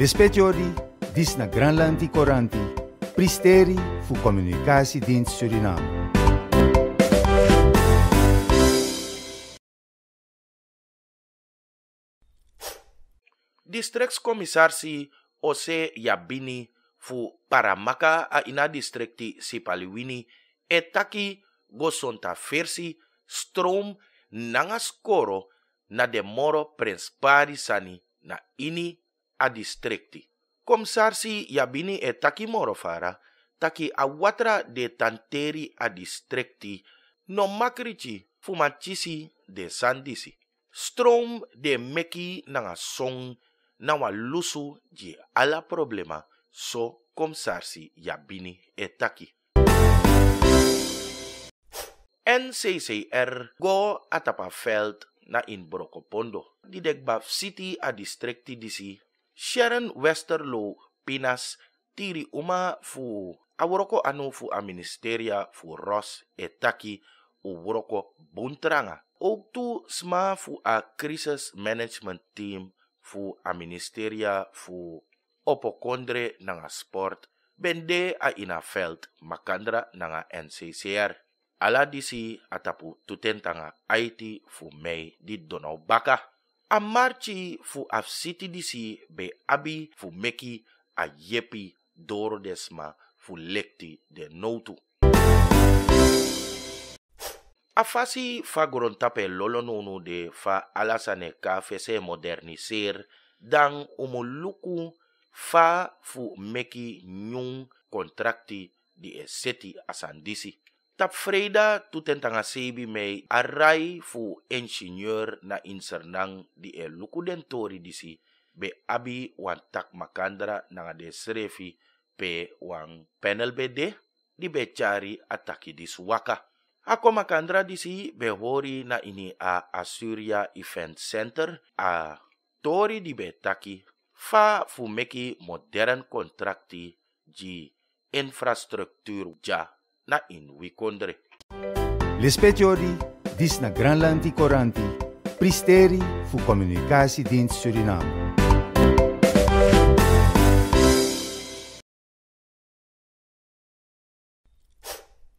Lispetiori, dis na Granlanti Coranti, Pristeri voor Communicatiedienst Suriname. districtscommissaris Ose Yabini fu Paramaka a ina districti Sipaliwini etaki gosonta versi strom nangaskoro na de moro prins na ini a districti. Kom sarsi yabini e taki morofara, taki awatra watra de tanteri a districti, no makrici fumacisi de sandisi. Strom de meki nanga song, nawa lusu je ala problema, so kom sarsi yabini e taki. NCCR go atapa felt na in Brokopondo. Di degbaf city a distrikti disi Sharon Westerlo Pinas tiri uma fu auroko anu fu a ministeria fu Ros Etaki uburoko buntranga. oktu sma fu a crisis management team fu a ministeria fu opokondre nanga sport bende a ina makandra nanga NCCR. Ala disi atapu tutentanga IT fu mei di Donau Baka amarchi fu afsiti disi be abi fu meki a yepi doro desma fu lekti de notu. Afasi fa gorontape lolo nonu de fa alasane ka fese moderniser dan omoluku fa fu meki nyung kontrakti di seti asandisi. Tap Freda tu tentang asebi mei arai fu engineer na insernang di el luku tori di si be abi wan tak makandra na ngade serefi pe wang panel bede di be cari ataki di suwaka. Ako makandra disi be hori na ini a Assyria Event Center a tori di be taki fa fu meki modern kontrakti di infrastruktur ja na in wikondre lispeti odi dis na granlandi koranti pristeri fu communicatiedienst suriname